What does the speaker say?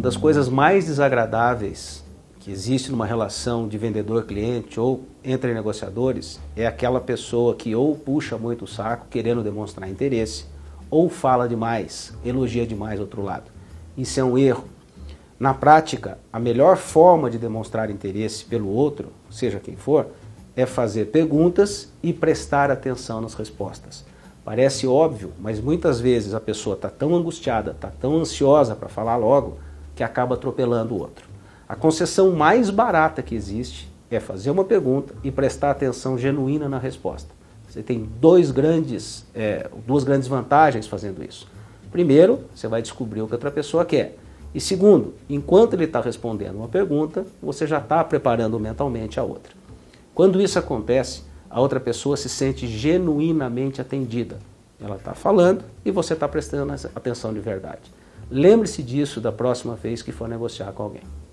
Uma das coisas mais desagradáveis que existe numa relação de vendedor-cliente ou entre negociadores é aquela pessoa que ou puxa muito o saco querendo demonstrar interesse, ou fala demais, elogia demais outro lado. Isso é um erro. Na prática, a melhor forma de demonstrar interesse pelo outro, seja quem for, é fazer perguntas e prestar atenção nas respostas. Parece óbvio, mas muitas vezes a pessoa está tão angustiada, está tão ansiosa para falar logo que acaba atropelando o outro. A concessão mais barata que existe é fazer uma pergunta e prestar atenção genuína na resposta. Você tem dois grandes, é, duas grandes vantagens fazendo isso. Primeiro, você vai descobrir o que outra pessoa quer. E segundo, enquanto ele está respondendo uma pergunta, você já está preparando mentalmente a outra. Quando isso acontece, a outra pessoa se sente genuinamente atendida. Ela está falando e você está prestando atenção de verdade. Lembre-se disso da próxima vez que for negociar com alguém.